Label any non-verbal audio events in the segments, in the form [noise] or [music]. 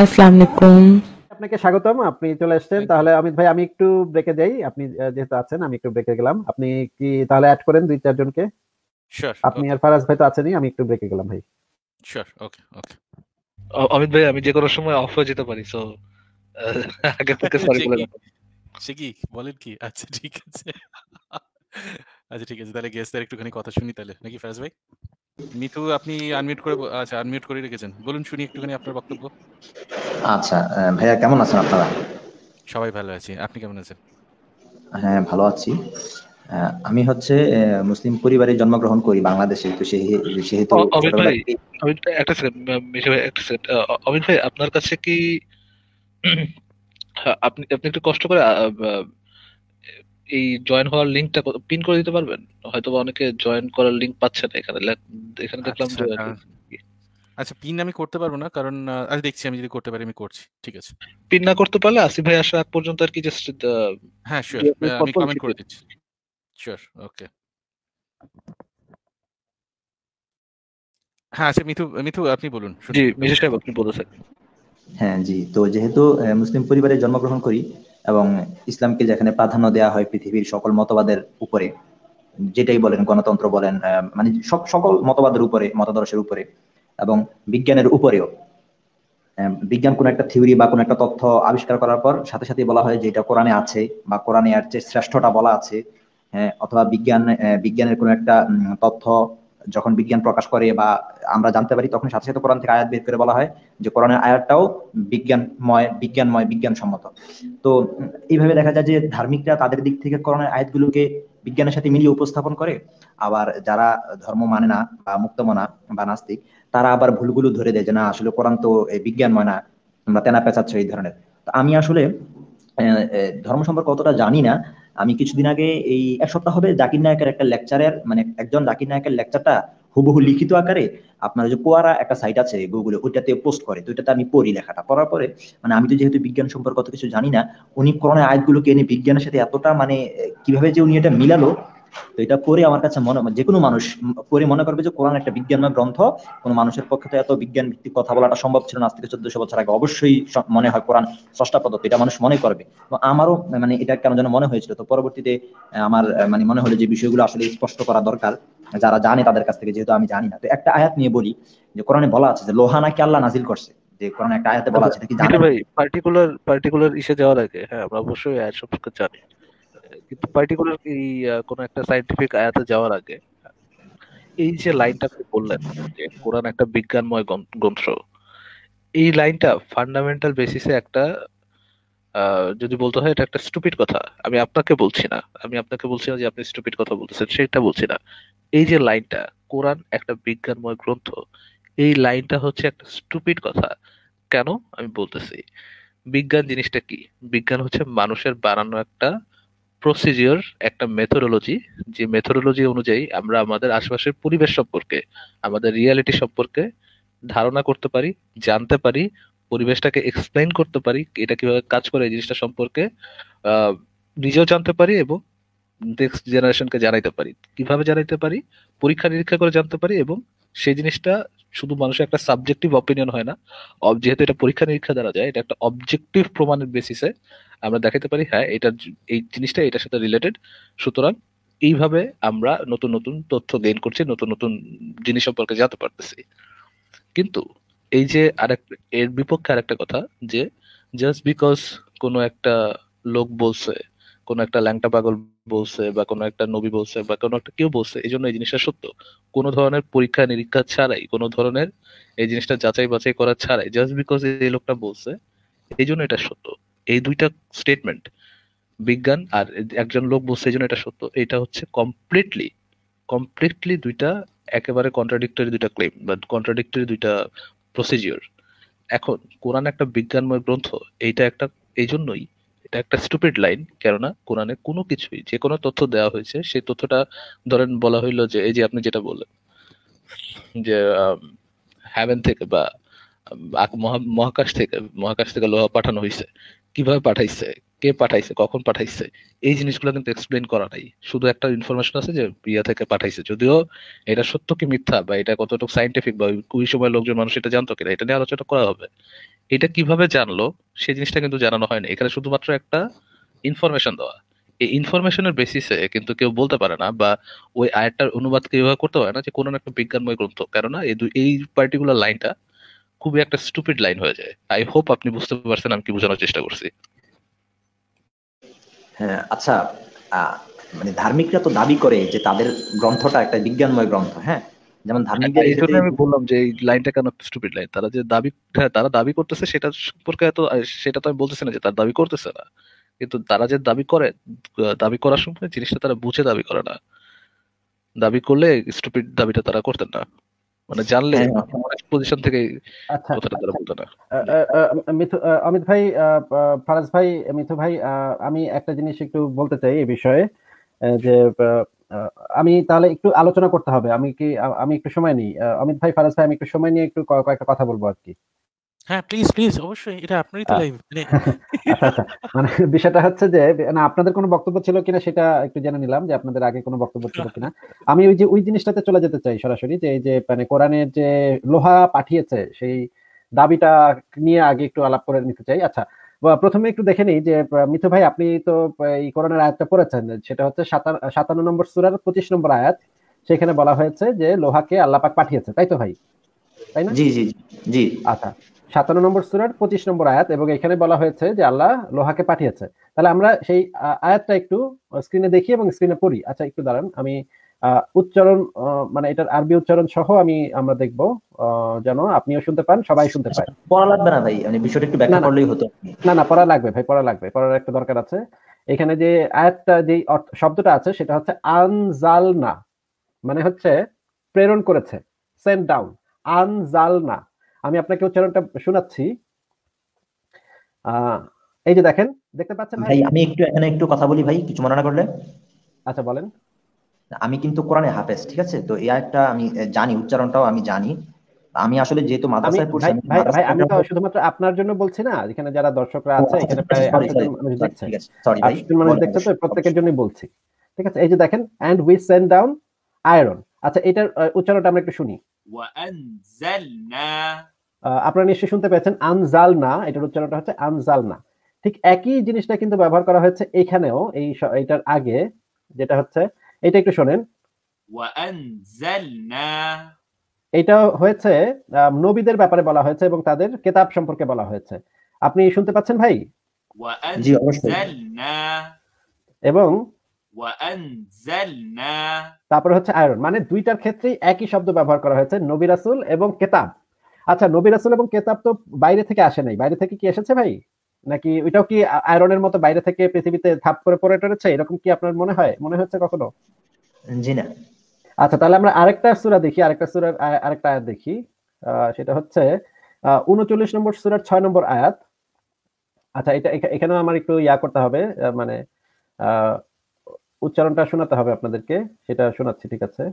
আসসালামু আলাইকুম আপনাকে স্বাগতম আপনি চলে আসছেন তাহলে অমিত ভাই আমি একটু ব্রেকে যাই আপনি যেহেতু আছেন আমি একটু ব্রেকে গেলাম আপনি কি তাহলে অ্যাড করেন দুই চার জনকে আপনি আর ফারাজ ভাই তো আছেনই আমি একটু ব্রেকে গেলাম ভাই শিওর ওকে ওকে অমিত ভাই আমি যে কোনো সময় অফ হয়ে যেতে পারি সো আগে থেকে সরি বলে কি বলেন কি আচ্ছা ঠিক আছে আচ্ছা ঠিক আছে তাহলে গেস্টদের একটুখানি কথা শুনি তাহলে নাকি ফারাজ ভাই আপনি আনমিউট করে আচ্ছা আনমিউট করে রেখেছেন বলুন শুনি একটুখানি আপনার বক্তব্য আচ্ছা ভাইয়া কেমন আছেন আপনারা সবাই ভালো আছি আপনি কেমন আছেন হ্যাঁ ভালো আছি আমি হচ্ছে মুসলিম পরিবারে জন্মগ্রহণ করি বাংলাদেশে তো সেহেতু একটা সেকেন্ড অমিত ভাই আপনার কাছে কি আপনি আপনি একটু কষ্ট করে এই জয়েন হওয়ার লিংকটা পিন করে দিতে পারবেন হয়তো অনেকে জয়েন করার লিংক পাচ্ছে না এখানে এখানে দেখলাম আচ্ছা, যে আচ্ছা পিন আচ্ছা, আমি করতে পারবো না কারণ আজ দেখছি আমি যদি করতে পারি আমি করছি ঠিক আছে পিন না করতে পারলে আসিফ ভাই আসা আগ পর্যন্ত আর কি জাস্ট হ্যাঁ শিওর আমি কমেন্ট করে দিচ্ছি শিওর ওকে হ্যাঁ আচ্ছা মিথু মিথু আপনি বলুন জি মিথু সাহেব আপনি বলুন হ্যাঁ জি তো যেহেতু মুসলিম পরিবারে জন্মগ্রহণ করি এবং ইসলামকে যেখানে প্রাধান্য দেওয়া হয় পৃথিবীর সকল মতবাদের উপরে যেটাই বলেন গণতন্ত্র বলেন মানে সব সকল মতবাদের উপরে মতাদর্শের উপরে এবং বিজ্ঞানের উপরেও বিজ্ঞান কোন একটা থিওরি বা কোন একটা তথ্য আবিষ্কার করার পর সাথে সাথে বলা হয় যে এটা কোরআনে আছে বা কোরআনে আর যে শ্রেষ্ঠটা বলা আছে হ্যাঁ, অথবা বিজ্ঞান বিজ্ঞানের কোন একটা তথ্য যখন বিজ্ঞান প্রকাশ করে বা আমরা জানতে পারি তখন সাথে সাথে কোরআন থেকে আয়াত বের করে বলা হয় যে কোরআনের আয়াতটাও বিজ্ঞানময় বিজ্ঞানময় বিজ্ঞানসম্মত তো এইভাবে দেখা যায় যে ধার্মিকরা তাদের দিক থেকে কোরআনের আয়াতগুলোকে বিজ্ঞানের সাথে মিলিয়ে উপস্থাপন করে আবার যারা ধর্ম মানে না বা মুক্তমনা বা নাস্তিক তারা আবার ভুলগুলো ধরে দেয় যে না আসলে কোরআন তো বিজ্ঞানময় না আমরা তেনা পেঁচাচ্ছ এই ধরনের তো আমি আসলে ধর্ম সম্পর্কে অতটা জানি না আমি কিছুদিন আগে এই এক সপ্তাহ হবে জাকির নায়কের একটা লেকচারের মানে একজন জাকির নায়কের লেকচারটা হুবহু লিখিত আকারে আপনার যে কোয়ারা একটা সাইট আছে গুগলে ওইটাতে পোস্ট করে তো ওইটাতে আমি পড়ি লেখাটা পড়ার পরে মানে আমি তো যেহেতু বিজ্ঞান সম্পর্কে অত কিছু জানি না উনি কোরআনের আয়াতগুলোকে এনে বিজ্ঞানের সাথে এতটা মানে কিভাবে যে উনি এটা মিলালো তো এটা পড়ে আমার কাছে মনে যে কোনো মানুষ পড়ে মনে করবে যে কোরআন একটা বিজ্ঞানময় গ্রন্থ কোনো মানুষের পক্ষে তো এত বিজ্ঞান ভিত্তিক কথা বলাটা সম্ভব ছিল না আজ থেকে চোদ্দশো বছর আগে অবশ্যই মনে হয় কোরআন ষষ্ঠা পদ্ধতি এটা মানুষ মনে করবে আমারও মানে এটা কেন যেন মনে হয়েছিল তো পরবর্তীতে আমার মানে মনে হলো যে বিষয়গুলো আসলে স্পষ্ট করা দরকার যারা জানে তাদের কাছ থেকে যেহেতু আমি জানি না তো একটা আয়াত নিয়ে বলি যে কোরআনে বলা আছে যে লোহা নাকি আল্লাহ নাজিল করছে যে কোরআন একটা আয়াতে বলা আছে নাকি জানেন ভাই পার্টিকুলার পার্টিকুলার ইসে যাওয়ার আগে হ্যাঁ আমরা অবশ্যই আয়াত সম্পর্কে জানি কিন্তু পার্টিকুলার এই কোনো একটা সাইন্টিফিক আয়াতে যাওয়ার আগে এই যে লাইনটা আপনি বললেন যে কোরআন একটা বিজ্ঞানময় গ্রন্থ এই লাইনটা ফান্ডামেন্টাল বেসিসে একটা যদি বলতে হয় এটা একটা স্টুপিড কথা আমি আপনাকে বলছি না আমি আপনাকে বলছি না যে আপনি স্টুপিড কথা বলতেছেন সেটা বলছি না এই যে লাইনটা কোরআন একটা বিজ্ঞানময় গ্রন্থ এই লাইনটা হচ্ছে একটা স্টুপিড কথা কেন আমি বলতেছি বিজ্ঞান জিনিসটা কি বিজ্ঞান হচ্ছে মানুষের বানানো একটা প্রসিজিওর একটা মেথোডোলজি যে মেথোডোলজি অনুযায়ী আমরা আমাদের আশেপাশের পরিবেশ সম্পর্কে আমাদের রিয়ালিটি সম্পর্কে ধারণা করতে পারি জানতে পারি পরিবেশটাকে এক্সপ্লেন করতে পারি এটা কিভাবে কাজ করে এই জিনিসটা সম্পর্কে নিজেও জানতে পারি এবং নেক্সট জেনারেশনকে জানাইতে পারি কিভাবে জানাইতে পারি পরীক্ষা নিরীক্ষা করে জানতে পারি এবং সেই জিনিসটা শুধু মানুষের একটা সাবজেক্টিভ অপিনিয়ন হয় না যেহেতু এটা পরীক্ষা নিরীক্ষা দ্বারা যায় এটা একটা অবজেক্টিভ প্রমাণের বেসিসে আমরা দেখাতে পারি হ্যাঁ এটার এই জিনিসটা এটার সাথে রিলেটেড সুতরাং এইভাবে আমরা নতুন নতুন তথ্য গেইন করছি নতুন নতুন জিনিস সম্পর্কে জানতে পারতেছি কিন্তু এই যে আরেক এর বিপক্ষে আরেকটা কথা যে জাস্ট বিকজ কোনো একটা লোক বলছে কোনো একটা ল্যাংটা পাগল বলছে বা কোনো একটা নবী বলছে বা কোনো একটা কেউ বলছে এই জন্য এই জিনিসটা সত্য কোনো ধরনের পরীক্ষা নিরীক্ষা ছাড়াই কোনো ধরনের এই জিনিসটা যাচাই বাছাই করা ছাড়াই জাস্ট বিকজ এই লোকটা বলছে এই জন্য এটা সত্য এই দুইটা স্টেটমেন্ট বিজ্ঞান আর একজন লোক বলছে এই জন্য এটা সত্য এটা হচ্ছে কমপ্লিটলি কমপ্লিটলি দুইটা একেবারে কন্ট্রাডিক্টরি দুইটা ক্লেম বা কন্ট্রাডিক্টরি দুইটা প্রসিজিওর এখন কোরআন একটা বিজ্ঞানময় গ্রন্থ এইটা একটা এই জন্যই এটা একটা স্টুপিড লাইন কেননা কোরআনে কোনো কিছুই যে কোনো তথ্য দেওয়া হয়েছে সেই তথ্যটা ধরেন বলা হইলো যে এই যে আপনি যেটা বললেন যে হ্যাভেন থেকে বা মহাকাশ থেকে মহাকাশ থেকে লোহা পাঠানো হয়েছে কিভাবে পাঠাইছে কে পাঠাইছে কখন পাঠাইছে এই জিনিসগুলো কিন্তু এক্সপ্লেন করা নাই শুধু একটা ইনফরমেশন আছে যে বিয়া থেকে পাঠাইছে যদিও এটা সত্য কি মিথ্যা বা এটা কতটুকু সাইন্টিফিক বা ওই সময় লোকজন মানুষ এটা জানতো কিনা এটা নিয়ে আলোচনা করা হবে এটা কিভাবে জানলো সেই জিনিসটা কিন্তু জানানো হয়নি এখানে শুধুমাত্র একটা ইনফরমেশন দেওয়া এই ইনফরমেশনের বেসিসে কিন্তু কেউ বলতে পারে না বা ওই আয়টার অনুবাদ কেউ করতে পারে না যে কোনো একটা বিজ্ঞানময় গ্রন্থ কেননা এই এই পার্টিকুলার লাইনটা খুবই একটা স্টুপিড লাইন হয়ে যায় আই হোপ আপনি বুঝতে পারছেন আমি কি বোঝানোর চেষ্টা করছি হ্যাঁ আচ্ছা মানে ধার্মিকরা তো দাবি করে যে তাদের গ্রন্থটা একটা বিজ্ঞানময় গ্রন্থ হ্যাঁ যেমন হ্যাঁ, ধার্মিকদের আমি বললাম যে এই লাইনটা কেন স্টুপিড লাইন তারা যে দাবি হ্যাঁ, তারা দাবি করতেছে সেটা সম্পর্কে তো সেটা তো আমি বলতেছি না যে তারা দাবি করতেছে না কিন্তু তারা যে দাবি করে দাবি করার সময় জিনিসটা তারা বুঝে দাবি করে না দাবি করলে স্টুপিড দাবিটা তারা করতেন না মানে জানলে পজিশন হ্যাঁ। মানে থেকে আচ্ছা, আচ্ছা। অমিত ভাই ফারাজ ভাই মিথু ভাই আমি একটা জিনিস একটু বলতে চাই এ বিষয়ে যে আমি তাহলে একটু আলোচনা করতে হবে আমি কি আমি একটু সময় নিই অমিত ভাই ফারাজ ভাই আমি একটু সময় নিয়ে একটু কয়েকটা কথা বলবো আর কি হ্যাঁ প্লিজ প্লিজ অবশ্যই এটা আপনারই তো লাইভ মানে, [laughs] মানে বিষয়টা হচ্ছে যে না আপনাদের কোনো বক্তব্য ছিল কিনা সেটা একটু জেনে নিলাম যে আপনাদের আগে কোনো বক্তব্য ছিল কিনা আমি ওই যে ওই জিনিসটাতে চলে যেতে চাই সরাসরি যে যে মানে কোরআনের যে লোহা পাঠিয়েছে সেই দাবিটা নিয়ে আগে একটু আলাপ করে নিতে চাই আচ্ছা প্রথমে একটু দেখে নিই যে মিথু ভাই আপনি তো এই করোনার আয়াতটা পড়েছেন সেটা হচ্ছে সাতান্ন নম্বর সুরার পঁচিশ নম্বর আয়াত সেখানে বলা হয়েছে যে লোহাকে আল্লাপাক পাঠিয়েছে তাই তো ভাই তাই না জি জি জি আচ্ছা সাতান্ন নম্বর সুরার পঁচিশ নম্বর আয়াত এবং এখানে বলা হয়েছে যে আল্লাহ লোহাকে পাঠিয়েছে তাহলে আমরা সেই আয়াতটা একটু স্ক্রিনে দেখি এবং স্ক্রিনে পড়ি আচ্ছা একটু দাঁড়ান আমি উচ্চারণ মানে এটার আরবি উচ্চারণ সহ আমি আমরা দেখব যেন আপনিও শুনতে পান সবাই শুনতে পান আচ্ছা, পড়া লাগবে না ভাই মানে বিষয়টা একটু ব্যাখ্যা করলেই হতো না না পড়া লাগবে ভাই পড়া লাগবে পড়ার একটা দরকার আছে এখানে যে আয়াতটা যে শব্দটা আছে সেটা হচ্ছে আনজালনা মানে হচ্ছে প্রেরণ করেছে সেন্ট ডাউন আনজালনা আমি আপনাকে উচ্চারণটা শোনাচ্ছি এই যে দেখেন দেখতে পাচ্ছেন ভাই আমি একটু এখানে একটু কথা বলি ভাই কিছু মনে না করলে আচ্ছা বলেন আমি কিন্তু কোরআনে হাফেজ ঠিক আছে তো এই একটা আমি জানি উচ্চারণটাও আমি জানি আমি আসলে যেহেতু মাদ্রাসায় পড়ছি ভাই ভাই আমি তো শুধুমাত্র আপনার জন্য বলছি না এখানে যারা দর্শকরা আছে আচ্ছা, এখানে প্রায় 800 মানুষ দেখছে সরি ভাই 800 মানুষ দেখছে তো প্রত্যেকের জন্যই বলছি ঠিক আছে এই যে দেখেন and we send down iron আচ্ছা এটার উচ্চারণটা আমরা একটু শুনি ওয়া আনজালনা আপনারা নিশ্চয়ই শুনতে পেয়েছেন আনজাল না এটার উচ্চারণটা হচ্ছে আনজাল না ঠিক একই জিনিসটা কিন্তু ব্যবহার করা হয়েছে এখানেও এই এটার আগে যেটা হচ্ছে এটা একটু শোনেন এটা হয়েছে নবীদের ব্যাপারে বলা হয়েছে এবং তাদের কেতাব সম্পর্কে বলা হয়েছে আপনি শুনতে পাচ্ছেন ভাই অবশ্যই এবং তারপরে হচ্ছে আয়রন মানে দুইটার ক্ষেত্রেই একই শব্দ ব্যবহার করা হয়েছে নবী রাসুল এবং কেতাব আচ্ছা নবী রাসুল এবং কেতাব তো বাইরে থেকে আসে নাই বাইরে থেকে কি এসেছে ভাই নাকি ওইটাও কি আয়রনের মতো বাইরে থেকে পৃথিবীতে থাপ করে পড়ে টেছে এরকম কি আপনার মনে হয় মনে হচ্ছে কখনো জি না আচ্ছা তাহলে আমরা আরেকটা সুরা দেখি আরেকটা সূরার আরেকটা আয়াত দেখি সেটা হচ্ছে উনচল্লিশ নম্বর সুরার ছয় নম্বর আয়াত আচ্ছা এটা এখানে আমার একটু ইয়া করতে হবে মানে উচ্চারণটা শোনাতে হবে আপনাদেরকে সেটা শোনাচ্ছি ঠিক আছে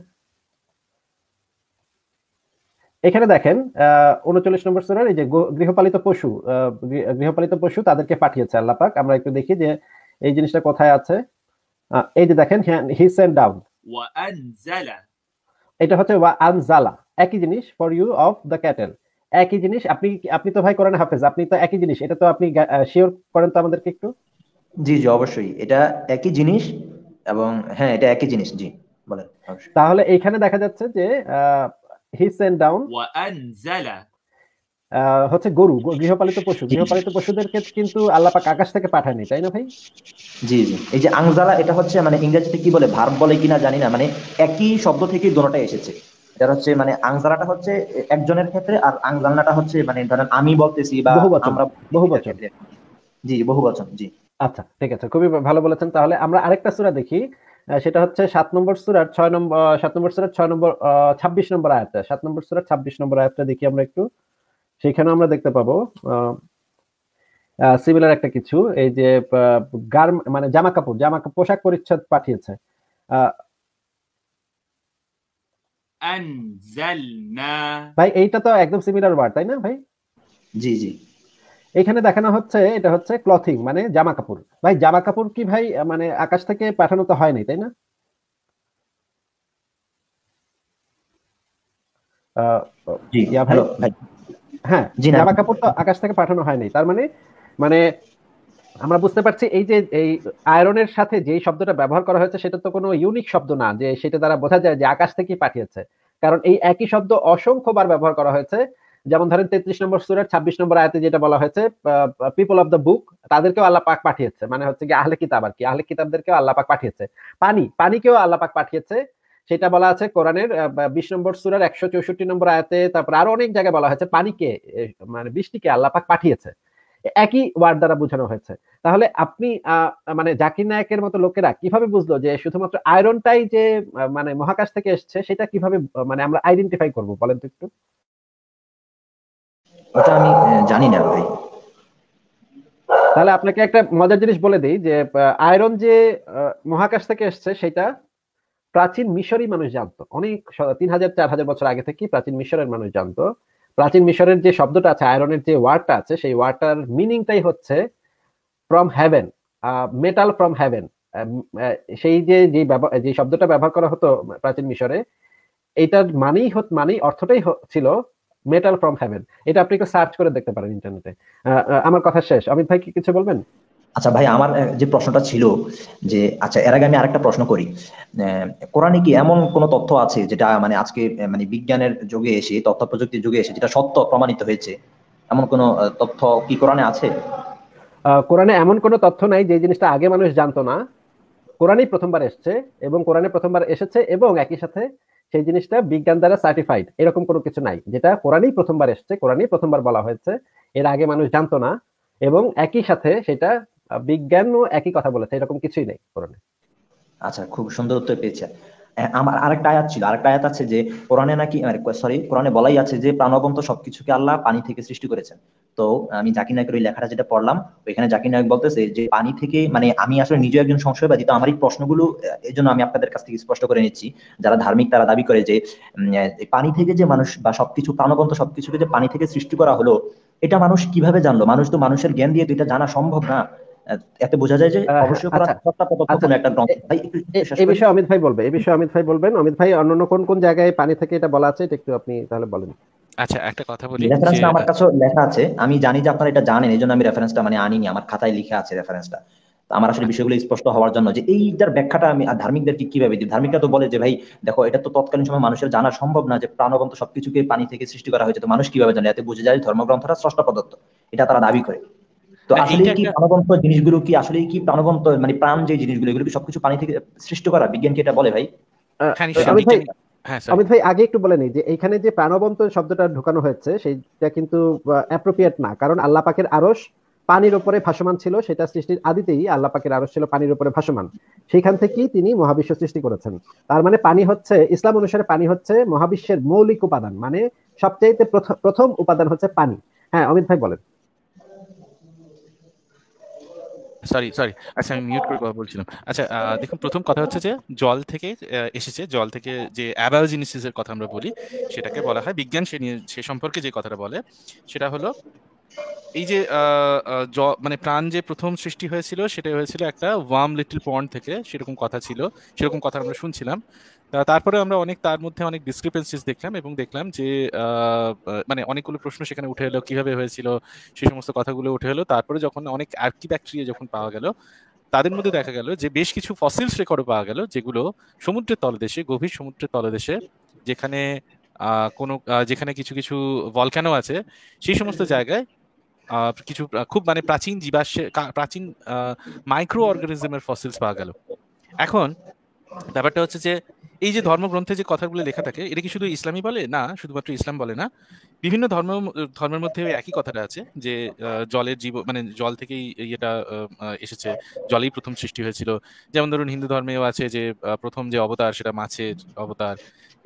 এখানে দেখেন উনচল্লিশ নম্বর সুরার এই যে গৃহপালিত পশু গৃহপালিত পশু তাদেরকে পাঠিয়েছে আল্লাপাক আমরা একটু দেখি যে এই জিনিসটা কোথায় আছে এই যে দেখেন হি সেন্ড ডাউন এটা হচ্ছে ওয়া আনজালা একই জিনিস for you of the cattle একই জিনিস আপনি আপনি তো ভাই করেন হাফেজ আপনি তো একই জিনিস এটা তো আপনি শিওর করেন তো আমাদেরকে একটু জি জি অবশ্যই এটা একই জিনিস এবং হ্যাঁ এটা একই জিনিস জি বলেন তাহলে এইখানে দেখা যাচ্ছে যে he sent down হচ্ছে গরু গৃহপালিত পশু গৃহপালিত পশুদের ক্ষেত্রে কিন্তু আল্লাহ পাক আকাশ থেকে পাঠায়নি তাই না ভাই জি জি এই যে আংজালা এটা হচ্ছে মানে ইংরেজিতে কি বলে ভার্ব বলে কিনা জানি না মানে একই শব্দ থেকে দোনোটা এসেছে এটা হচ্ছে মানে আংজালাটা হচ্ছে একজনের ক্ষেত্রে আর আংজালনাটা হচ্ছে মানে ধরেন আমি বলতেছি বা আমরা বহুবচন জি বহুবচন জি আচ্ছা ঠিক আছে খুবই ভালো বলেছেন তাহলে আমরা আরেকটা সূরা দেখি সেটা হচ্ছে সাত নম্বর সুরার ছয় নম্বর সাত নম্বর সুরার ছয় নম্বর ছাব্বিশ নম্বর আয়াতটা সাত নম্বর সুরার ছাব্বিশ নম্বর আয়াতটা দেখি আমরা একটু সেখানে আমরা দেখতে পাবো সিমিলার একটা কিছু এই যে গার মানে জামা কাপড় জামা পোশাক পরিচ্ছদ পাঠিয়েছে ভাই এইটা তো একদম সিমিলার ওয়ার্ড তাই না ভাই জি জি এখানে দেখানো হচ্ছে এটা হচ্ছে ক্লথিং মানে জামা কাপড় ভাই জামা কাপড় কি ভাই মানে আকাশ থেকে পাঠানো তো হয়নি তাই না হ্যাঁ জামা কাপড় তো আকাশ থেকে পাঠানো হয়নি তার মানে মানে আমরা বুঝতে পারছি এই যে এই আয়রনের সাথে যে শব্দটা ব্যবহার করা হয়েছে সেটা তো কোনো ইউনিক শব্দ না যে সেটা দ্বারা বোঝা যায় যে আকাশ থেকেই পাঠিয়েছে কারণ এই একই শব্দ অসংখ্যবার ব্যবহার করা হয়েছে যেমন ধরেন তেত্রিশ নম্বর সুরের ছাব্বিশ নম্বর আয়তে যেটা বলা হয়েছে পিপল অফ দ্য বুক তাদেরকেও আল্লাহ পাক পাঠিয়েছে মানে হচ্ছে কি আহলে কিতাব আর কি আহলে কিতাবদেরকেও আল্লাহ পাক পাঠিয়েছে পানি পানিকেও আল্লাহ পাক পাঠিয়েছে সেটা বলা আছে কোরআনের বিশ নম্বর সুরের একশো চৌষট্টি নম্বর আয়তে তারপর আরো অনেক জায়গায় বলা হয়েছে পানিকে মানে বৃষ্টিকে আল্লাহ পাক পাঠিয়েছে একই ওয়ার্ড দ্বারা বোঝানো হয়েছে তাহলে আপনি মানে জাকির নায়কের মতো লোকেরা কিভাবে বুঝলো যে শুধুমাত্র আয়রনটাই যে মানে মহাকাশ থেকে এসছে সেটা কিভাবে মানে আমরা আইডেন্টিফাই করবো বলেন তো একটু ওটা আমি জানি না ভাই তাহলে আপনাকে একটা মজার জিনিস বলে দিই যে আয়রন যে মহাকাশ থেকে এসছে সেটা প্রাচীন মিশরই মানুষ জানতো অনেক তিন হাজার চার হাজার বছর আগে থেকে প্রাচীন মিশরের মানুষ জানতো প্রাচীন মিশরের যে শব্দটা আছে আয়রনের যে ওয়ার্ডটা আছে সেই ওয়ার্ডটার মিনিংটাই হচ্ছে from heaven metal from heaven সেই যে যে যে শব্দটা ব্যবহার করা হতো প্রাচীন মিশরে এইটার মানেই মানেই অর্থটাই ছিল মেটাল ফ্রম হ্যাভেন এটা আপনি একটু সার্চ করে দেখতে পারেন ইন্টারনেটে আমার কথা শেষ অমিত ভাই কি কিছু বলবেন আচ্ছা ভাই আমার যে প্রশ্নটা ছিল যে আচ্ছা এর আগে আমি আরেকটা প্রশ্ন করি কোরআনে কি এমন কোন তথ্য আছে যেটা মানে আজকে মানে বিজ্ঞানের যুগে এসে তথ্য প্রযুক্তির যুগে এসে যেটা সত্য প্রমাণিত হয়েছে এমন কোন তথ্য কি কোরআনে আছে কোরআনে এমন কোন তথ্য নাই যে জিনিসটা আগে মানুষ জানতো না কোরআনেই প্রথমবার এসছে এবং কোরআনে প্রথমবার এসেছে এবং একই সাথে সেই জিনিসটা বিজ্ঞান দ্বারা সার্টিফাইড এরকম কোনো কিছু নাই যেটা কোরআনেই প্রথমবার এসছে কোরআনেই প্রথমবার বলা হয়েছে এর আগে মানুষ জানতো না এবং একই সাথে সেটা বিজ্ঞানও একই কথা বলেছে এরকম কিছুই নেই কোরআনে আচ্ছা খুব সুন্দর উত্তর পেয়েছে আমার আরেকটা আয়াত ছিল আরেকটা আয়াত আছে যে কোরআনে নাকি সরি মানে কোরআনে বলাই আছে যে প্রাণবন্ত সবকিছুকে আল্লাহ পানি থেকে সৃষ্টি করেছেন তো আমি জাকির নায়ক ওই লেখাটা যেটা পড়লাম ওইখানে জাকির নায়ক বলতেছে যে পানি থেকে মানে আমি আসলে নিজে একজন সংশয়বাদী তো আমার এই প্রশ্নগুলো এই জন্য আমি আপনাদের কাছ থেকে স্পষ্ট করে নিচ্ছি যারা ধার্মিক তারা দাবি করে যে পানি থেকে যে মানুষ বা সবকিছু প্রাণবন্ত সবকিছুকে যে পানি থেকে সৃষ্টি করা হলো এটা মানুষ কিভাবে জানলো মানুষ তো মানুষের জ্ঞান দিয়ে তো এটা জানা সম্ভব না এতে বোঝা যায় যে অবশ্যই আচ্ছা। আচ্ছা। একটা এই বিষয়ে অমিত ভাই বলবে এই বিষয়ে অমিত ভাই বলবেন অমিত ভাই কোন কোন জায়গায় পানি থেকে এটা বলা আছে একটু আপনি তাহলে বলেন আচ্ছা একটা কথা বলি আমার কাছে লেখা আছে আমি জানি যে আপনারা এটা জানেন এজন্য আমি রেফারেন্সটা মানে আনিনি আমার খাতায় লিখা আছে রেফারেন্সটা আমার আসলে আচ্ছা। বিষয়গুলো স্পষ্ট হওয়ার জন্য যে এই যার ব্যাখ্যাটা আমি ধার্মিকদেরকে কিভাবে দিই ধার্মিকরা তো বলে যে ভাই দেখো এটা তো তৎকালীন সময় মানুষের জানা সম্ভব না যে প্রাণবন্ত সবকিছুকে পানি থেকে সৃষ্টি করা হয়েছে তো মানুষ কিভাবে জানে এতে বুঝে যায় ধর্মগ্রন্থটা স্রষ্টা প্রদত্ত এটা তারা দাবি করে তো আসলে কি প্রাণবন্ত জিনিসগুলো কি আসলে কি প্রাণবন্ত মানে প্রাণ যে জিনিসগুলো এগুলো কি সবকিছু পানি থেকে সৃষ্টি করা বিজ্ঞান কি এটা বলে ভাই অমিত হ্যাঁ, হ্যাঁ, ভাই আগে একটু বলে যে এখানে যে প্রাণবন্ত শব্দটা হয়েছে সেটা কিন্তু অ্যাপ্রোপ্রিয়েট না কারণ আল্লাহ পাকের পানির উপরে ভাসমান ছিল সেটা সৃষ্টির আদিতেই আল্লাহ পাকের আরশ ছিল পানির উপরে ভাসমান সেখান থেকেই তিনি মহাবিশ্ব সৃষ্টি করেছেন তার মানে পানি হচ্ছে ইসলাম অনুসারে পানি হচ্ছে মহাবিশ্বের মৌলিক উপাদান মানে সবচাইতে প্রথম উপাদান হচ্ছে পানি হ্যাঁ অমিত ভাই বলেন সরি সরি আচ্ছা আমি মিউট করে কথা বলছিলাম আচ্ছা দেখুন প্রথম কথা হচ্ছে যে জল থেকে এসেছে জল থেকে যে অ্যাবায়োজিনিসিসের কথা আমরা বলি সেটাকে বলা হয় বিজ্ঞান সে নিয়ে সে সম্পর্কে যে কথাটা বলে সেটা হলো এই যে মানে প্রাণ যে প্রথম সৃষ্টি হয়েছিল সেটা হয়েছিল একটা ওয়াম লিটল পন্ড থেকে সেরকম কথা ছিল সেরকম কথা আমরা শুনছিলাম তারপরে আমরা অনেক তার মধ্যে অনেক ডিসক্রিপেন্সিস দেখলাম এবং দেখলাম যে মানে অনেকগুলো প্রশ্ন সেখানে উঠে এলো কিভাবে হয়েছিল সে সমস্ত কথাগুলো উঠে এলো তারপরে যখন অনেক ব্যাকটেরিয়া যখন পাওয়া গেল তাদের মধ্যে দেখা গেল যে বেশ কিছু ফসিলস রেকর্ড পাওয়া গেল যেগুলো সমুদ্রের তলদেশে গভীর সমুদ্রের তলদেশে যেখানে কোনো যেখানে কিছু কিছু ভলক্যানো আছে সেই সমস্ত জায়গায় কিছু খুব মানে প্রাচীন জীবাশ্মে প্রাচীন মাইক্রো অর্গানিজমের ফসিলস পাওয়া গেল এখন ব্যাপারটা হচ্ছে যে এই যে ধর্মগ্রন্থে যে কথাগুলো লেখা থাকে এটা কি শুধু ইসলামই বলে না শুধুমাত্র ইসলাম বলে না বিভিন্ন ধর্ম ধর্মের মধ্যে একই কথাটা আছে যে জলের জীব মানে জল থেকেই ইয়েটা এসেছে জলেই প্রথম সৃষ্টি হয়েছিল যেমন ধরুন হিন্দু ধর্মেও আছে যে প্রথম যে অবতার সেটা মাছের অবতার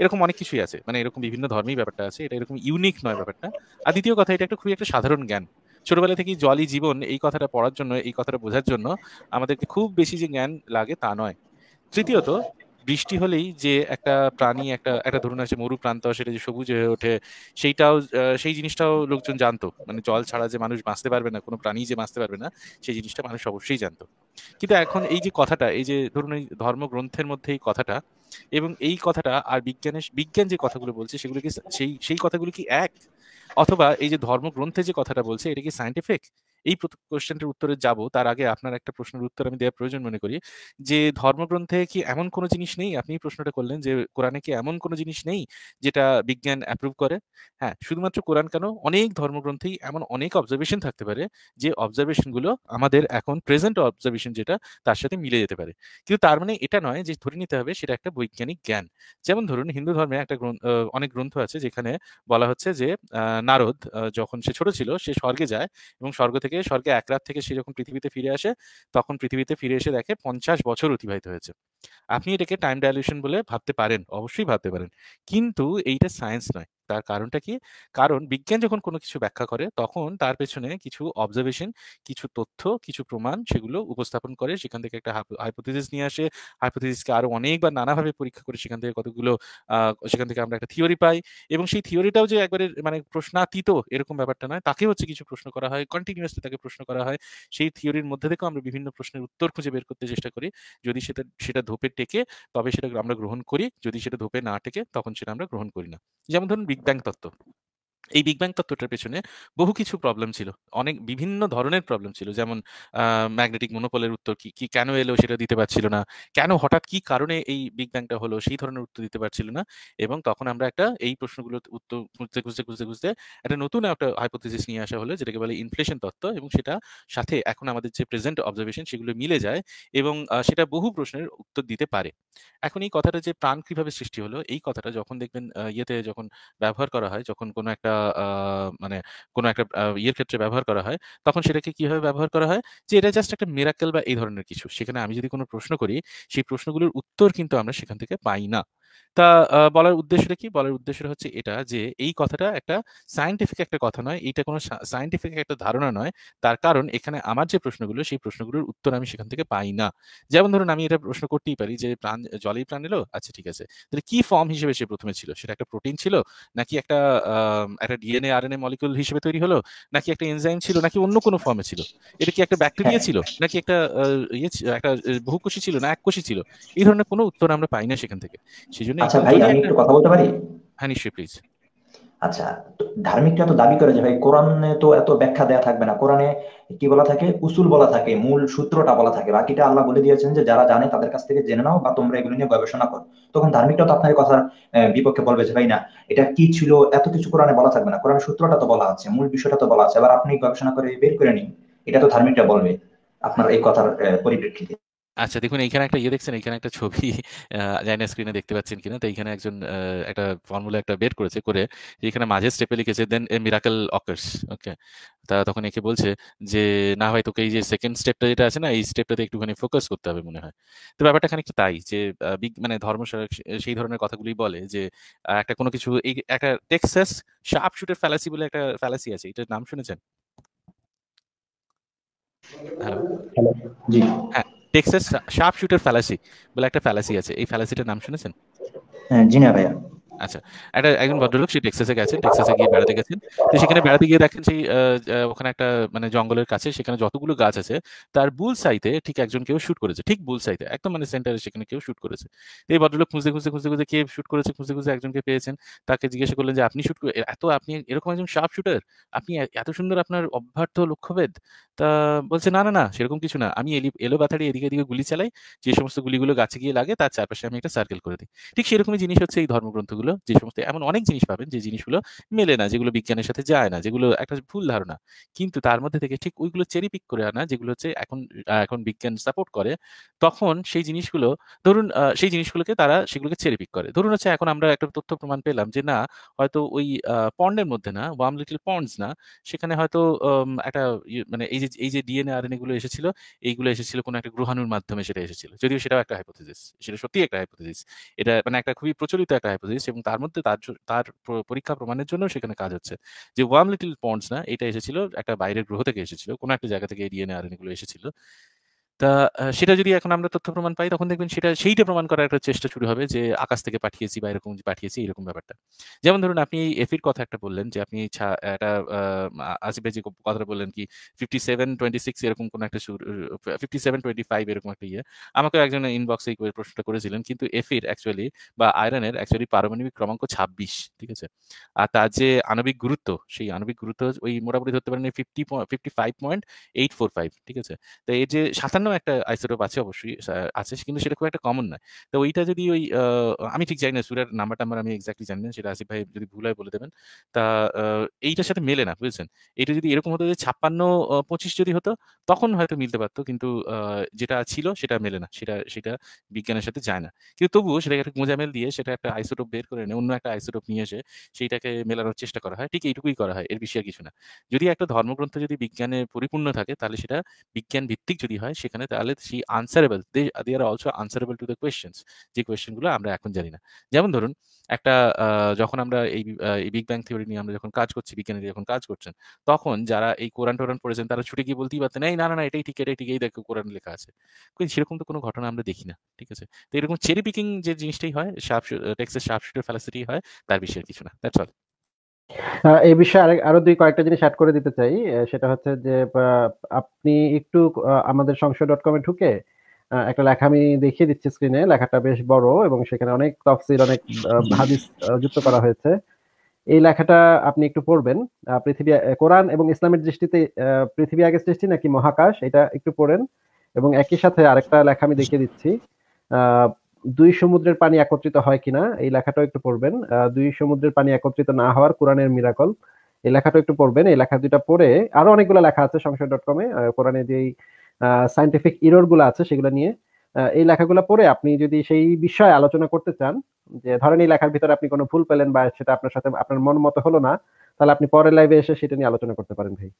এরকম অনেক কিছুই আছে মানে এরকম বিভিন্ন ধর্মেই ব্যাপারটা আছে এটা এরকম ইউনিক নয় ব্যাপারটা আর দ্বিতীয় কথা এটা একটা খুবই একটা সাধারণ জ্ঞান ছোটবেলা থেকেই জলই জীবন এই কথাটা পড়ার জন্য এই কথাটা বোঝার জন্য আমাদেরকে খুব বেশি যে জ্ঞান লাগে তা নয় তৃতীয়ত বৃষ্টি হলেই যে একটা প্রাণী একটা একটা ধরুন আছে মরু প্রান্ত সেটা যে সবুজ হয়ে ওঠে সেইটাও সেই জিনিসটাও লোকজন জানতো মানে জল ছাড়া যে মানুষ বাঁচতে পারবে না কোনো প্রাণী যে বাঁচতে পারবে না সেই জিনিসটা মানুষ অবশ্যই জানতো কিন্তু এখন এই যে কথাটা এই যে ধরুন এই ধর্মগ্রন্থের মধ্যে এই কথাটা এবং এই কথাটা আর বিজ্ঞানের বিজ্ঞান যে কথাগুলো বলছে সেগুলো কি সেই সেই কথাগুলো কি এক অথবা এই যে ধর্মগ্রন্থে যে কথাটা বলছে এটা কি সায়েন্টিফিক এই কোশ্চেনটার উত্তরে যাব তার আগে আপনার একটা প্রশ্নের উত্তর আমি দেওয়ার প্রয়োজন মনে করি যে ধর্মগ্রন্থে কি এমন কোনো জিনিস নেই আপনি প্রশ্নটা করলেন যে কোরআনে কি এমন কোনো জিনিস নেই যেটা বিজ্ঞান অ্যাপ্রুভ করে হ্যাঁ শুধুমাত্র কোরআন কেন অনেক ধর্মগ্রন্থেই এমন অনেক অবজারভেশন থাকতে পারে যে অবজারভেশনগুলো আমাদের এখন প্রেজেন্ট অবজারভেশন যেটা তার সাথে মিলে যেতে পারে কিন্তু তার মানে এটা নয় যে ধরে নিতে হবে সেটা একটা বৈজ্ঞানিক জ্ঞান যেমন ধরুন হিন্দু ধর্মে একটা অনেক গ্রন্থ আছে যেখানে বলা হচ্ছে যে নারদ যখন সে ছোট ছিল সে স্বর্গে যায় এবং স্বর্গ থেকে থেকে স্বর্গে এক রাত থেকে সে যখন পৃথিবীতে ফিরে আসে তখন পৃথিবীতে ফিরে এসে দেখে পঞ্চাশ বছর অতিবাহিত হয়েছে আপনি এটাকে টাইম ডাইলিউশন বলে ভাবতে পারেন অবশ্যই ভাবতে পারেন কিন্তু এইটা সায়েন্স নয় তার কারণটা কি কারণ বিজ্ঞান যখন কোনো কিছু ব্যাখ্যা করে তখন তার পেছনে কিছু অবজারভেশন কিছু তথ্য কিছু প্রমাণ সেগুলো উপস্থাপন করে সেখান থেকে একটা হাইপোথিস নিয়ে আসে হাইপোথিসকে আরো অনেকবার নানাভাবে পরীক্ষা করে সেখান থেকে কতগুলো সেখান থেকে আমরা একটা থিওরি পাই এবং সেই থিওরিটাও যে একবারে মানে প্রশ্নাতীত এরকম ব্যাপারটা নয় তাকে হচ্ছে কিছু প্রশ্ন করা হয় কন্টিনিউসলি তাকে প্রশ্ন করা হয় সেই থিওরির মধ্যে থেকেও আমরা বিভিন্ন প্রশ্নের উত্তর খুঁজে বের করতে চেষ্টা করি যদি সেটা সেটা ধোপে টেকে তবে সেটা আমরা গ্রহণ করি যদি সেটা ধোপে না টেকে তখন সেটা আমরা গ্রহণ করি না যেমন ধরুন Big Bang トット এই বিগ ব্যাং তত্ত্বটার পেছনে বহু কিছু প্রবলেম ছিল অনেক বিভিন্ন ধরনের প্রবলেম ছিল যেমন ম্যাগনেটিক মনোপলের উত্তর কি কি কেন এলো সেটা দিতে পারছিল না কেন হঠাৎ কি কারণে এই বিগ ব্যাংটা হলো সেই ধরনের উত্তর দিতে পারছিল না এবং তখন আমরা একটা এই প্রশ্নগুলোর উত্তর খুঁজতে খুঁজতে খুঁজতে খুঁজতে একটা নতুন একটা হাইপোথিসিস নিয়ে আসা হলো যেটাকে বলে ইনফ্লেশন তত্ত্ব এবং সেটা সাথে এখন আমাদের যে প্রেজেন্ট অবজারভেশন সেগুলো মিলে যায় এবং সেটা বহু প্রশ্নের উত্তর দিতে পারে এখন এই কথাটা যে প্রাণ কিভাবে সৃষ্টি হলো এই কথাটা যখন দেখবেন ইয়েতে যখন ব্যবহার করা হয় যখন কোনো একটা মানে কোনো একটা ইয়ের ক্ষেত্রে ব্যবহার করা হয় তখন সেটাকে কিভাবে ব্যবহার করা হয় যে এটা জাস্ট একটা মিরাকেল বা এই ধরনের কিছু সেখানে আমি যদি কোনো প্রশ্ন করি সেই প্রশ্নগুলোর উত্তর কিন্তু আমরা সেখান থেকে পাই না তা বলার উদ্দেশ্যটা কি বলার উদ্দেশ্যটা হচ্ছে এটা যে এই কথাটা একটা সায়েন্টিফিক একটা কথা নয় এটা কোনো সায়েন্টিফিক একটা ধারণা নয় তার কারণ এখানে আমার যে প্রশ্নগুলো সেই প্রশ্নগুলোর উত্তর আমি সেখান থেকে পাই না যেমন ধরুন আমি এটা প্রশ্ন করতেই পারি যে প্রাণ জলেই প্রাণ এলো আচ্ছা ঠিক আছে তাহলে কি ফর্ম হিসেবে সে প্রথমে ছিল সেটা একটা প্রোটিন ছিল নাকি একটা একটা DNA R N A molecule হিসেবে তৈরি হলো নাকি একটা এনজাইম ছিল নাকি অন্য কোনো ফর্মে ছিল এটা কি একটা ব্যাকটেরিয়া ছিল নাকি একটা ইয়ে একটা বহুকোষী ছিল না এক কোষী ছিল এই ধরনের কোনো উত্তর আমরা পাই না সেখান থেকে সেই জন্য আচ্ছা ভাই আমি একটু কথা বলতে পারি হ্যাঁ নিশ্চয়ই প্লিজ আচ্ছা ধার্মিকরা তো দাবি করে যে ভাই কোরআনে তো এত ব্যাখ্যা দেয়া থাকবে না কোরআনে কি বলা থাকে উসুল বলা থাকে মূল সূত্রটা বলা থাকে বাকিটা আল্লাহ বলে দিয়েছেন যে যারা জানে তাদের কাছ থেকে জেনে নাও বা তোমরা এগুলো নিয়ে গবেষণা করো তখন ধার্মিকরা তো আপনার কথার বিপক্ষে বলবে যে ভাই না এটা কি ছিল এত কিছু কোরআনে বলা থাকবে না কোরআন সূত্রটা তো বলা আছে মূল বিষয়টা তো বলা আছে আবার আপনি গবেষণা করে বের করে নিন এটা তো ধার্মিকরা বলবে আপনার এই কথার পরিপ্রেক্ষিতে আচ্ছা দেখুন এইখানে একটা ইয়ে দেখছেন এইখানে একটা ছবি [laughs] জানি স্ক্রিনে দেখতে পাচ্ছেন কিনা তো এইখানে একজন একটা ফর্মুলা একটা বের করেছে করে এখানে মাঝে স্টেপে লিখেছে দেন এ মিরাকল অকার্স ওকে তা তখন একে বলছে যে না হয় তোকে এই যে সেকেন্ড স্টেপটা যেটা আছে না এই স্টেপটাতে একটুখানি ফোকাস করতে হবে মনে হয় তো ব্যাপারটা খানিক তাই যে মানে ধর্ম সেই ধরনের কথাগুলি বলে যে একটা কোনো কিছু এই একটা টেক্সাস শার্প শুটের ফ্যালাসি বলে একটা ফ্যালাসি আছে এটার নাম শুনেছেন হ্যালো হ্যালো জি হ্যাঁ টেক্সাস শার্প শুটার ফ্যালাসি বলে একটা ফ্যালাসি আছে এই ফ্যালাসিটার নাম শুনেছেন হ্যাঁ, জি না ভাইয়া আচ্ছা একটা একজন ভদ্রলোক সেই টেক্সাসে গেছে টেক্সাসে গিয়ে বেড়াতে গেছেন তো সেখানে বেড়াতে গিয়ে দেখেন সেই ওখানে একটা মানে জঙ্গলের কাছে সেখানে যতগুলো গাছ আছে তার বুল সাইতে ঠিক একজন কেউ শুট করেছে ঠিক বুল সাইতে একদম মানে সেন্টারে সেখানে কেউ শুট করেছে এই ভদ্রলোক খুঁজতে খুঁজতে খুঁজতে খুঁজতে কে শুট করেছে খুঁজতে খুঁজতে একজনকে পেয়েছেন তাকে জিজ্ঞেস করলেন যে আপনি শুট এত আপনি এরকম একজন শার্প শুটার আপনি এত সুন্দর আপনার অভ্যর্থ লক্ষ্যভেদ তা বলছে না না না সেরকম কিছু না আমি এলো ব্যাথারি এদিকে এদিকে গুলি চালাই যে সমস্ত গুলিগুলো গাছে গিয়ে লাগে তার চারপাশে আমি একটা সার্কেল করে দিই ঠিক সেরকমই জিনিস হচ্ছে এই ধর্মগ্রন্থগুলো যে সমস্ত এমন অনেক জিনিস পাবেন যে জিনিসগুলো মেলে না যেগুলো বিজ্ঞানের সাথে যায় না যেগুলো একটা ভুল ধারণা কিন্তু তার মধ্যে থেকে ঠিক ওইগুলো চেরি পিক করে আনা যেগুলো হচ্ছে এখন এখন বিজ্ঞান সাপোর্ট করে তখন সেই জিনিসগুলো ধরুন সেই জিনিসগুলোকে তারা সেগুলোকে চেরি পিক করে ধরুন হচ্ছে এখন আমরা একটা তথ্য প্রমাণ পেলাম যে না হয়তো ওই পন্ডের মধ্যে না ওয়াম লিটল পন্ডস না সেখানে হয়তো একটা ইয়ে, মানে এই যে এই যে ডিএনএ আর গুলো এসেছিল এইগুলো এসেছিল কোনো একটা গ্রহাণুর মাধ্যমে সেটা এসেছিল যদিও সেটাও একটা হাইপোথিস সেটা সত্যি একটা হাইপোথিস এটা মানে একটা খুবই প্রচলিত একটা হাইপোথিস এবং তার মধ্যে তার তার পরীক্ষা প্রমাণের জন্য সেখানে কাজ হচ্ছে যে ওয়াম লিটিল পন্ডস না এটা এসেছিল একটা বাইরের গ্রহ থেকে এসেছিল কোনো একটা জায়গা থেকে এই ডিএনএ আর গুলো এসেছিল তা সেটা যদি এখন আমরা তথ্য প্রমাণ পাই তখন দেখবেন সেটা সেইটা প্রমাণ করার একটা চেষ্টা শুরু হবে যে আকাশ থেকে পাঠিয়েছি বা এরকম পাঠিয়েছি এরকম ব্যাপারটা যেমন ধরুন আপনি এফির কথা একটা বললেন যে আপনি একটা আসিফের যে কথা বললেন কি ফিফটি সেভেন টোয়েন্টি সিক্স এরকম কোনো একটা ফিফটি সেভেন টোয়েন্টি ফাইভ এরকম একটা ইয়ে আমাকে একজন ইনবক্সে এই প্রশ্নটা করেছিলেন কিন্তু এফির অ্যাকচুয়ালি বা আয়রনের অ্যাকচুয়ালি পারমাণবিক ক্রমাঙ্ক ছাব্বিশ ঠিক আছে আর তার যে আণবিক গুরুত্ব সেই আণবিক গুরুত্ব ওই মোটামুটি ধরতে পারেন fifty fifty five point eight four five ঠিক আছে তো এই যে সাতান্ন এখানেও একটা আইসোটোপ আছে অবশ্যই আছে কিন্তু সেটা খুব একটা কমন নয় তো ওইটা যদি ওই আমি ঠিক জানি না সুরের নাম্বার আমার আমি এক্স্যাক্টলি জানি না সেটা আসিফ ভাই যদি ভুল হয় বলে দেবেন তা এইটার সাথে মেলে না বুঝছেন এটা যদি এরকম হতো যে ছাপ্পান্ন পঁচিশ যদি হতো তখন হয়তো মিলতে পারতো কিন্তু যেটা ছিল সেটা মেলে না সেটা সেটা বিজ্ঞানের সাথে যায় না কিন্তু তবুও সেটাকে একটা মোজামেল দিয়ে সেটা একটা আইসোটোপ বের করে এনে অন্য একটা আইসোটোপ নিয়ে এসে সেইটাকে মেলানোর চেষ্টা করা হয় ঠিক এইটুকুই করা হয় এর বিষয়ে কিছু না যদি একটা ধর্মগ্রন্থ যদি বিজ্ঞানে পরিপূর্ণ থাকে তাহলে সেটা বিজ্ঞান ভিত্তিক যদি হয় সেখানে এখানে তাহলে see answerable they they are also answerable to the questions যে কোয়েশ্চেনগুলো আমরা এখন জানি না যেমন ধরুন একটা যখন আমরা এই বিগ ব্যাং থিওরি নিয়ে আমরা যখন কাজ করছি বিজ্ঞানীরা যখন কাজ করছেন তখন যারা এই কোরআন টোরান পড়েছেন তারা ছুটে গিয়ে বলতেই পারতেন এই না না না এটাই ঠিক এটাই ঠিক এই দেখো কোরআন লেখা আছে কিন্তু সেরকম তো কোনো ঘটনা আমরা দেখি না ঠিক আছে তো এরকম চেরি পিকিং যে জিনিসটাই হয় সাপ টেক্সের সাপ ফ্যালাসিটি হয় তার বিষয়ে কিছু না দ্যাটস অল এই বিষয়ে আরো দুই কয়েকটা জিনিস অ্যাড করে দিতে চাই সেটা হচ্ছে যে আপনি একটু আমাদের সংশয় ডট কমে ঢুকে একটা লেখা আমি দেখিয়ে দিচ্ছি স্ক্রিনে লেখাটা বেশ বড় এবং সেখানে অনেক তফসিল অনেক হাদিস যুক্ত করা হয়েছে এই লেখাটা আপনি একটু পড়বেন পৃথিবী কোরআন এবং ইসলামের দৃষ্টিতে পৃথিবী আগে সৃষ্টি নাকি মহাকাশ এটা একটু পড়েন এবং একই সাথে আরেকটা লেখা আমি দেখিয়ে দিচ্ছি দুই সমুদ্রের পানি একত্রিত হয় কিনা এই লেখাটাও একটু পড়বেন দুই সমুদ্রের পানি একত্রিত না হওয়ার কোরআনের মিরাকল এই লেখাটা একটু পড়বেন এই লেখা দুইটা পড়ে আরো অনেকগুলো লেখা আছে সংসদ ডট কমে কোরআনে যে সাইন্টিফিক ইরোর গুলো আছে সেগুলো নিয়ে এই লেখাগুলো পড়ে আপনি যদি সেই বিষয়ে আলোচনা করতে চান যে ধরেন এই লেখার ভিতরে আপনি কোনো ভুল পেলেন বা সেটা আপনার সাথে আপনার মন মতো হলো না তাহলে আপনি পরের লাইভে এসে সেটা নিয়ে আলোচনা করতে পারেন ভাই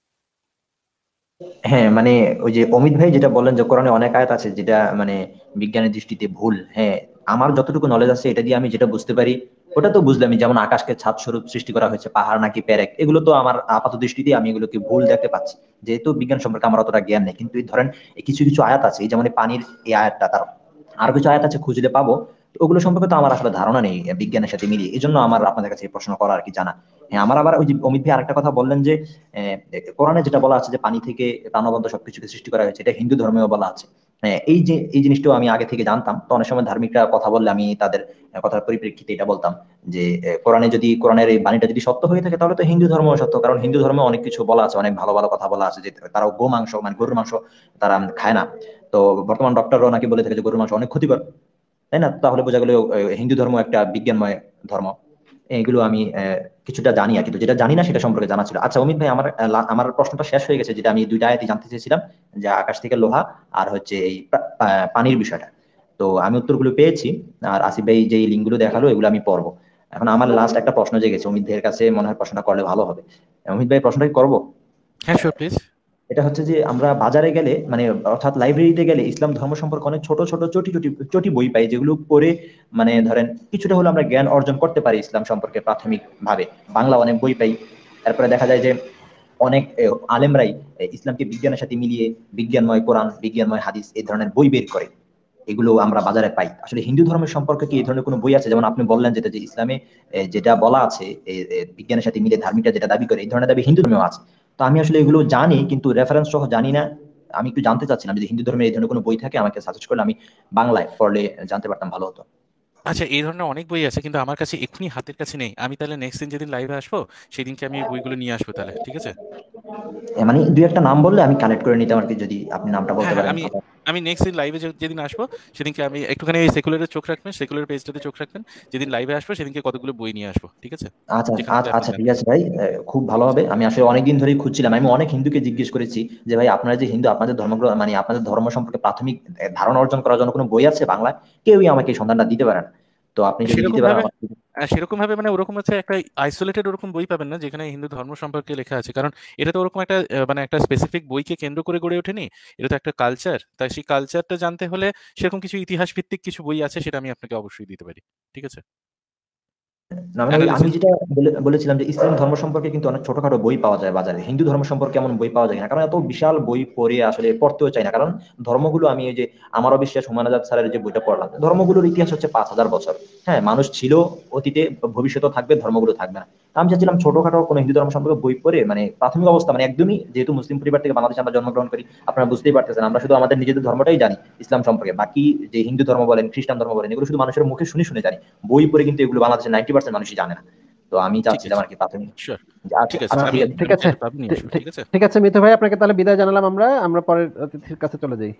হ্যাঁ মানে ওই যে অমিত ভাই যেটা বললেন যে কোরআনে অনেক আয়াত আছে যেটা মানে বিজ্ঞানের দৃষ্টিতে ভুল হ্যাঁ আমার যতটুকু নলেজ আছে এটা দিয়ে আমি যেটা বুঝতে পারি ওটা তো বুঝলাম যেমন আকাশকে ছাদ স্বরূপ সৃষ্টি করা হয়েছে পাহাড় নাকি প্যারেক এগুলো তো আমার আপাত দৃষ্টিতে আমি এগুলোকে ভুল দেখতে পাচ্ছি যেহেতু বিজ্ঞান সম্পর্কে আমার অতটা জ্ঞান নেই কিন্তু ধরেন কিছু কিছু আয়াত আছে যেমন পানির এই আয়াতটা তার আর কিছু আয়াত আছে খুঁজলে পাবো ওগুলো সম্পর্কে তো আমার আসলে ধারণা নেই বিজ্ঞানের সাথে মিলিয়ে এই জন্য আমার আপনাদের কাছে প্রশ্ন করা আর কি জানা হ্যাঁ আমার আবার ওই যে অমিত ভাই আরেকটা কথা বললেন যে কোরআনে যেটা বলা আছে যে পানি থেকে প্রাণবন্ত সবকিছুকে সৃষ্টি করা হয়েছে এটা হিন্দু ধর্মেও বলা আছে হ্যাঁ, এই যে এই জিনিসটাও আমি আগে থেকে জানতাম তো অনেক সময় ধার্মিকরা কথা বললে আমি তাদের কথার পরিপ্রেক্ষিতে এটা বলতাম যে কোরআনে যদি কোরআনের এই বাণীটা যদি সত্য হয়ে থাকে তাহলে তো হিন্দু ধর্ম সত্য কারণ হিন্দু ধর্মে অনেক কিছু বলা আছে অনেক ভালো ভালো কথা বলা আছে যে তারা গো মাংস মানে গরুর মাংস তারা খায় না তো বর্তমান ডক্টররাও নাকি বলে থাকে যে গরুর মাংস অনেক ক্ষতিকর তাই না তাহলে বোঝা গেল হিন্দু ধর্ম একটা বিজ্ঞানময় ধর্ম এগুলো আমি কিছুটা জানি আর কিন্তু যেটা জানি না সেটা সম্পর্কে জানা ছিল আচ্ছা অমিত ভাই আমার আমার প্রশ্নটা শেষ হয়ে গেছে যেটা আমি দুইটা আয়াতি জানতে চেয়েছিলাম যে আকাশ থেকে লোহা আর হচ্ছে এই পানির বিষয়টা তো আমি উত্তরগুলো পেয়েছি আর আসিফ ভাই যে লিঙ্কগুলো দেখালো এগুলো আমি পড়বো এখন আমার লাস্ট একটা প্রশ্ন জেগেছে অমিত ভাইয়ের কাছে মনে হয় প্রশ্নটা করলে ভালো হবে অমিত ভাই প্রশ্নটা কি করবো হ্যাঁ শিওর প্লিজ এটা হচ্ছে যে আমরা বাজারে গেলে মানে অর্থাৎ লাইব্রেরিতে গেলে ইসলাম ধর্ম সম্পর্কে অনেক ছোট ছোট চটি চটি চটি বই পাই যেগুলো পড়ে মানে ধরেন কিছুটা হলো আমরা জ্ঞান অর্জন করতে পারি ইসলাম সম্পর্কে ভাবে বাংলা অনেক বই পাই তারপরে দেখা যায় যে অনেক আলেমরাই ইসলামকে বিজ্ঞানের সাথে মিলিয়ে বিজ্ঞানময় কোরআন বিজ্ঞানময় হাদিস এই ধরনের বই বের করে এগুলো আমরা বাজারে পাই আসলে হিন্দু ধর্মের সম্পর্কে কি এই ধরনের কোনো বই আছে যেমন আপনি বললেন যেটা যে ইসলামে যেটা বলা আছে বিজ্ঞানের সাথে মিলে ধার্মিকরা যেটা দাবি করে এই ধরনের দাবি হিন্দু ধর্মেও আছে তো আমি আসলে এগুলো জানি কিন্তু রেফারেন্স সহ জানি না আমি একটু জানতে চাচ্ছিলাম যদি হিন্দু ধর্মের এই ধরনের কোনো বই থাকে আমাকে সাজেস্ট করলে আমি বাংলায় পড়লে জানতে পারতাম ভালো হতো আচ্ছা এই ধরনের অনেক বই আছে কিন্তু আমার কাছে এখনই হাতের কাছে নেই আমি তাহলে নেক্সট দিন যেদিন লাইভে আসবো সেদিনকে আমি বইগুলো নিয়ে আসবো তাহলে ঠিক আছে মানে দুই একটা নাম বললে আমি কানেক্ট করে নিতাম আর কি যদি আপনি নামটা বলতে হ্যাঁ, হ্যাঁ, পারেন আমি আমি নেক্সট দিন লাইভে যেদিন আসবো সেদিনকে আমি একটুখানি এই সেকুলারে চোখ রাখবেন সেকুলার পেজটাতে চোখ রাখবেন যেদিন লাইভে আসবো সেদিনকে কতগুলো বই নিয়ে আসবো ঠিক আছে আচ্ছা আচ্ছা, আচ্ছা ঠিক আছে ভাই খুব ভালো হবে আমি আসলে অনেক দিন ধরেই খুঁজছিলাম আমি অনেক হিন্দুকে জিজ্ঞেস করেছি যে ভাই আপনারা যে হিন্দু আপনাদের ধর্ম মানে আপনাদের ধর্ম সম্পর্কে প্রাথমিক ধারণা অর্জন করার জন্য কোনো বই আছে বাংলায় কেউই আমাকে এই সন্ধানটা দিতে পারে না তো আপনি যদি দিতে পারেন সেরকম ভাবে মানে ওরকম হচ্ছে একটা আইসোলেটেড ওরকম বই পাবেন না যেখানে হিন্দু ধর্ম সম্পর্কে লেখা আছে কারণ এটা তো ওরকম একটা মানে একটা স্পেসিফিক বইকে কেন্দ্র করে গড়ে ওঠেনি এটা তো একটা কালচার তাই সেই কালচারটা জানতে হলে সেরকম কিছু ইতিহাস ভিত্তিক কিছু বই আছে সেটা আমি আপনাকে অবশ্যই দিতে পারি ঠিক আছে মানে আমি যেটা বলেছিলাম যে ইসলাম ধর্ম সম্পর্কে কিন্তু অনেক ছোটখাটো বই পাওয়া যায় বাজারে হিন্দু ধর্ম সম্পর্কে এমন বই পাওয়া যায় না কারণ এত বিশাল বই পড়ে আসলে পড়তেও চাই না কারণ ধর্মগুলো আমি এই যে আমারও বিশ্বাস হুমানাজাদ স্যারের যে বইটা পড়লাম ধর্মগুলোর ইতিহাস হচ্ছে পাঁচ হাজার বছর হ্যাঁ মানুষ ছিল অতীতে ভবিষ্যতেও থাকবে ধর্মগুলো থাকবে না আমি চাচ্ছিলাম ছোটখাটো কোনো হিন্দু ধর্ম সম্পর্কে বই পড়ে মানে প্রাথমিক অবস্থা মানে একদমই যেহেতু মুসলিম পরিবার থেকে বাংলাদেশে আমরা জন্মগ্রহণ করি আপনারা বুঝতেই পারতেছেন আমরা শুধু আমাদের নিজেদের ধর্মটাই জানি ইসলাম সম্পর্কে বাকি যে হিন্দু ধর্ম বলেন খ্রিস্টান ধর্ম বলেন এগুলো শুধু মানুষের মুখে শুনে শুনে জানি বই পড়ে কিন্তু এগুলো বাংলাদেশের নাইনটি পার্সেন্ট মানুষই জানে না তো আমি চাচ্ছিলাম আর কি প্রাথমিক আচ্ছা, ঠিক আছে ঠিক আছে মিথু ভাই আপনাকে তাহলে বিদায় জানালাম আমরা আমরা পরের অতিথির কাছে চলে যাই